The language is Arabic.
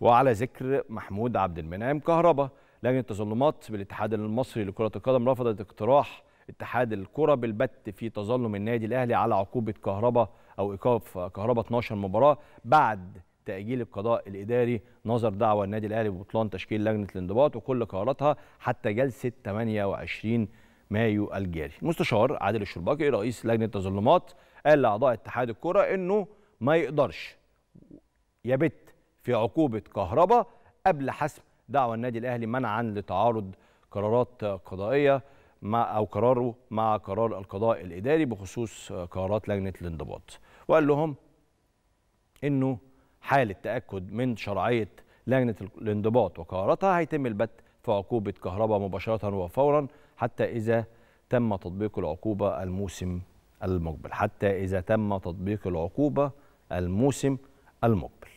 وعلى ذكر محمود عبد المنعم كهربا لجنه التظلمات بالاتحاد المصري لكره القدم رفضت اقتراح اتحاد الكره بالبت في تظلم النادي الاهلي على عقوبه كهربا او ايقاف كهربا 12 مباراه بعد تاجيل القضاء الاداري نظر دعوى النادي الاهلي ببطلان تشكيل لجنه الانضباط وكل قراراتها حتى جلسه 28 مايو الجاري. مستشار عادل الشرباكي رئيس لجنه التظلمات قال لاعضاء اتحاد الكره انه ما يقدرش يا بت في عقوبة كهرباء قبل حسم دعوى النادي الأهلي منعا لتعارض قرارات قضائية مع أو قراره مع قرار القضاء الإداري بخصوص قرارات لجنة الانضباط وقال لهم أنه حالة تأكد من شرعية لجنة الانضباط وقراراتها هيتم البت في عقوبة كهرباء مباشرة وفورا حتى إذا تم تطبيق العقوبة الموسم المقبل حتى إذا تم تطبيق العقوبة الموسم المقبل